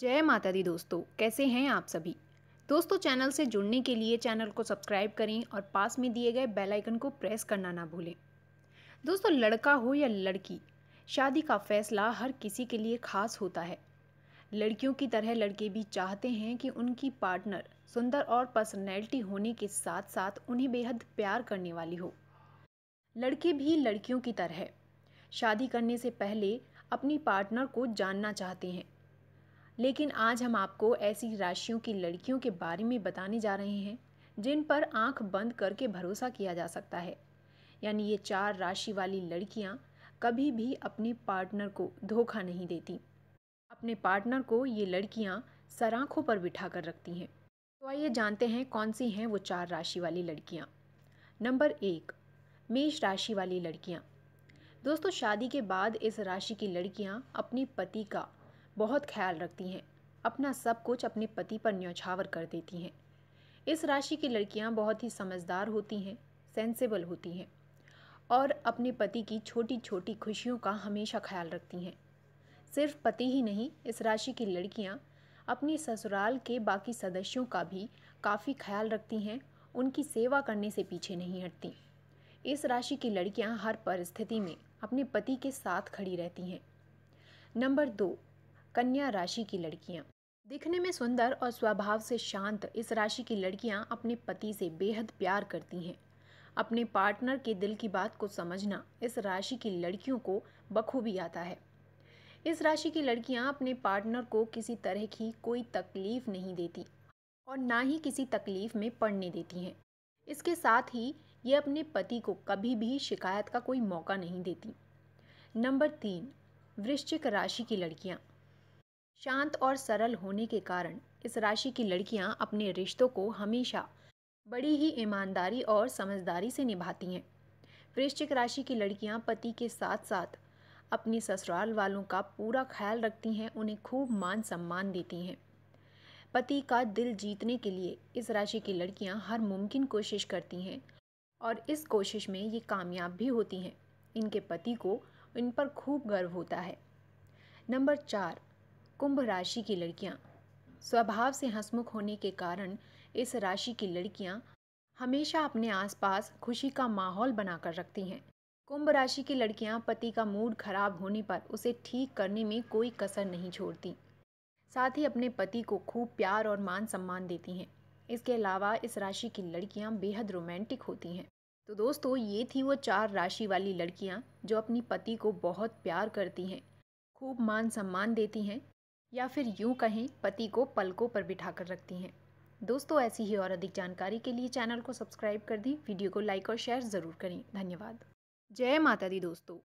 जय माता दी दोस्तों कैसे हैं आप सभी दोस्तों चैनल से जुड़ने के लिए चैनल को सब्सक्राइब करें और पास में दिए गए बेल आइकन को प्रेस करना ना भूलें दोस्तों लड़का हो या लड़की शादी का फैसला हर किसी के लिए खास होता है लड़कियों की तरह लड़के भी चाहते हैं कि उनकी पार्टनर सुंदर और पर्सनैलिटी होने के साथ साथ उन्हें बेहद प्यार करने वाली हो लड़के भी लड़कियों की तरह शादी करने से पहले अपनी पार्टनर को जानना चाहते हैं लेकिन आज हम आपको ऐसी राशियों की लड़कियों के बारे में बताने जा रहे हैं जिन पर आंख बंद करके भरोसा किया जा सकता है यानी ये चार राशि वाली लड़कियां कभी भी अपने पार्टनर को धोखा नहीं देती अपने पार्टनर को ये लड़कियां सराखों पर बिठा कर रखती हैं तो आइए जानते हैं कौन सी हैं वो चार राशि वाली लड़कियाँ नंबर एक मेष राशि वाली लड़कियाँ दोस्तों शादी के बाद इस राशि की लड़कियाँ अपने पति का बहुत ख्याल रखती हैं अपना सब कुछ अपने पति पर न्यौछावर कर देती हैं इस राशि की लड़कियां बहुत ही समझदार होती हैं सेंसेबल होती हैं और अपने पति की छोटी छोटी खुशियों का हमेशा ख्याल रखती हैं सिर्फ पति ही नहीं इस राशि की लड़कियां अपने ससुराल के बाकी सदस्यों का भी काफ़ी ख्याल रखती हैं उनकी सेवा करने से पीछे नहीं हटती इस राशि की लड़कियां हर परिस्थिति में अपने पति के साथ खड़ी रहती हैं नंबर दो कन्या राशि की लड़कियां दिखने में सुंदर और स्वभाव से शांत इस राशि की लड़कियां अपने पति से बेहद प्यार करती हैं अपने पार्टनर के दिल की बात को समझना इस राशि की लड़कियों को बखूबी आता है इस राशि की लड़कियां अपने पार्टनर को किसी तरह की कोई तकलीफ़ नहीं देती और ना ही किसी तकलीफ़ में पड़ने देती हैं इसके साथ ही ये अपने पति को कभी भी शिकायत का कोई मौका नहीं देती नंबर तीन वृश्चिक राशि की लड़कियां शांत और सरल होने के कारण इस राशि की लड़कियां अपने रिश्तों को हमेशा बड़ी ही ईमानदारी और समझदारी से निभाती हैं वृश्चिक राशि की लड़कियां पति के साथ साथ अपनी ससुराल वालों का पूरा ख्याल रखती हैं उन्हें खूब मान सम्मान देती हैं पति का दिल जीतने के लिए इस राशि की लड़कियां हर मुमकिन कोशिश करती हैं और इस कोशिश में ये कामयाब भी होती हैं इनके पति को इन पर खूब गर्व होता है नंबर चार कुंभ राशि की लड़कियां स्वभाव से हंसमुख होने के कारण इस राशि की लड़कियां हमेशा अपने आसपास खुशी का माहौल बनाकर रखती हैं कुंभ राशि की लड़कियां पति का मूड खराब होने पर उसे ठीक करने में कोई कसर नहीं छोड़ती साथ ही अपने पति को खूब प्यार और मान सम्मान देती हैं इसके अलावा इस राशि की लड़कियां बेहद रोमांटिक होती हैं तो दोस्तों ये थी वो चार राशि वाली लड़कियां जो अपनी पति को बहुत प्यार करती हैं खूब मान सम्मान देती हैं या फिर यूँ कहें पति को पलकों पर बिठा कर रखती हैं दोस्तों ऐसी ही और अधिक जानकारी के लिए चैनल को सब्सक्राइब कर दें वीडियो को लाइक और शेयर ज़रूर करें धन्यवाद जय माता दी दोस्तों